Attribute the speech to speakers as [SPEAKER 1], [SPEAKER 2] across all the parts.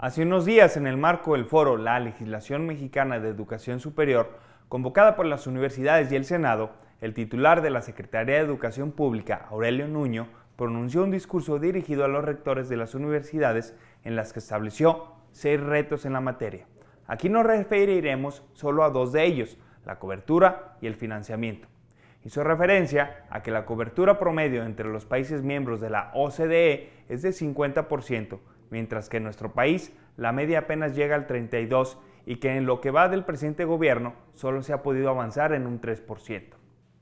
[SPEAKER 1] Hace unos días, en el marco del foro La legislación mexicana de educación superior, convocada por las universidades y el Senado, el titular de la Secretaría de Educación Pública, Aurelio Nuño, pronunció un discurso dirigido a los rectores de las universidades en las que estableció seis retos en la materia. Aquí nos referiremos solo a dos de ellos, la cobertura y el financiamiento. Hizo referencia a que la cobertura promedio entre los países miembros de la OCDE es de 50%, mientras que en nuestro país la media apenas llega al 32 y que en lo que va del presente gobierno solo se ha podido avanzar en un 3%.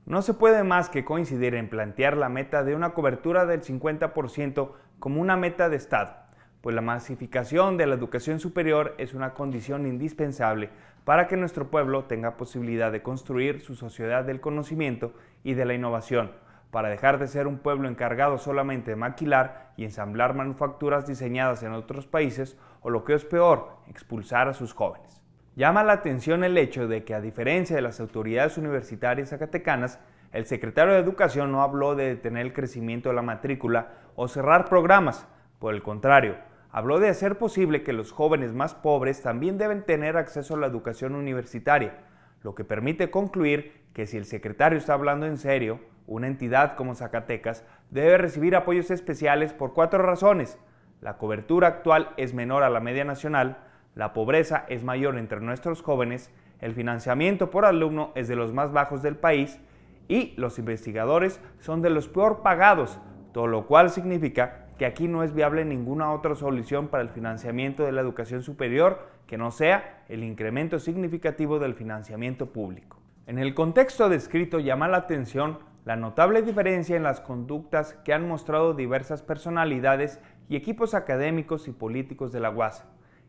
[SPEAKER 1] No se puede más que coincidir en plantear la meta de una cobertura del 50% como una meta de Estado, pues la masificación de la educación superior es una condición indispensable para que nuestro pueblo tenga posibilidad de construir su sociedad del conocimiento y de la innovación, para dejar de ser un pueblo encargado solamente de maquilar y ensamblar manufacturas diseñadas en otros países o lo que es peor, expulsar a sus jóvenes. Llama la atención el hecho de que a diferencia de las autoridades universitarias zacatecanas, el secretario de Educación no habló de detener el crecimiento de la matrícula o cerrar programas, por el contrario, habló de hacer posible que los jóvenes más pobres también deben tener acceso a la educación universitaria, lo que permite concluir que si el secretario está hablando en serio, una entidad como Zacatecas debe recibir apoyos especiales por cuatro razones. La cobertura actual es menor a la media nacional, la pobreza es mayor entre nuestros jóvenes, el financiamiento por alumno es de los más bajos del país y los investigadores son de los peor pagados, todo lo cual significa que aquí no es viable ninguna otra solución para el financiamiento de la educación superior que no sea el incremento significativo del financiamiento público. En el contexto descrito llama la atención la notable diferencia en las conductas que han mostrado diversas personalidades y equipos académicos y políticos de la UAS,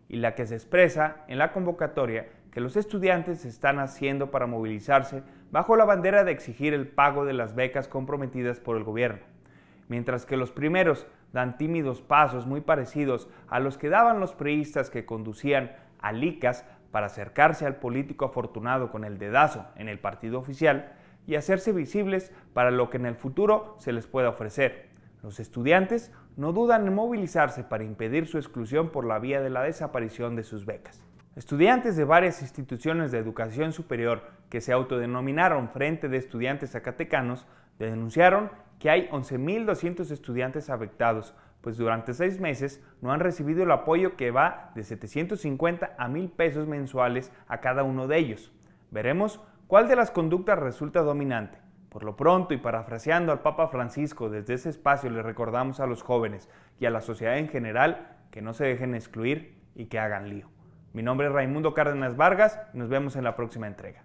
[SPEAKER 1] y la que se expresa en la convocatoria que los estudiantes están haciendo para movilizarse bajo la bandera de exigir el pago de las becas comprometidas por el gobierno. Mientras que los primeros dan tímidos pasos muy parecidos a los que daban los priistas que conducían a LICAS para acercarse al político afortunado con el dedazo en el partido oficial, y hacerse visibles para lo que en el futuro se les pueda ofrecer. Los estudiantes no dudan en movilizarse para impedir su exclusión por la vía de la desaparición de sus becas. Estudiantes de varias instituciones de educación superior que se autodenominaron Frente de Estudiantes Zacatecanos denunciaron que hay 11.200 estudiantes afectados, pues durante seis meses no han recibido el apoyo que va de 750 a 1.000 pesos mensuales a cada uno de ellos. Veremos ¿Cuál de las conductas resulta dominante? Por lo pronto, y parafraseando al Papa Francisco, desde ese espacio le recordamos a los jóvenes y a la sociedad en general que no se dejen excluir y que hagan lío. Mi nombre es Raimundo Cárdenas Vargas y nos vemos en la próxima entrega.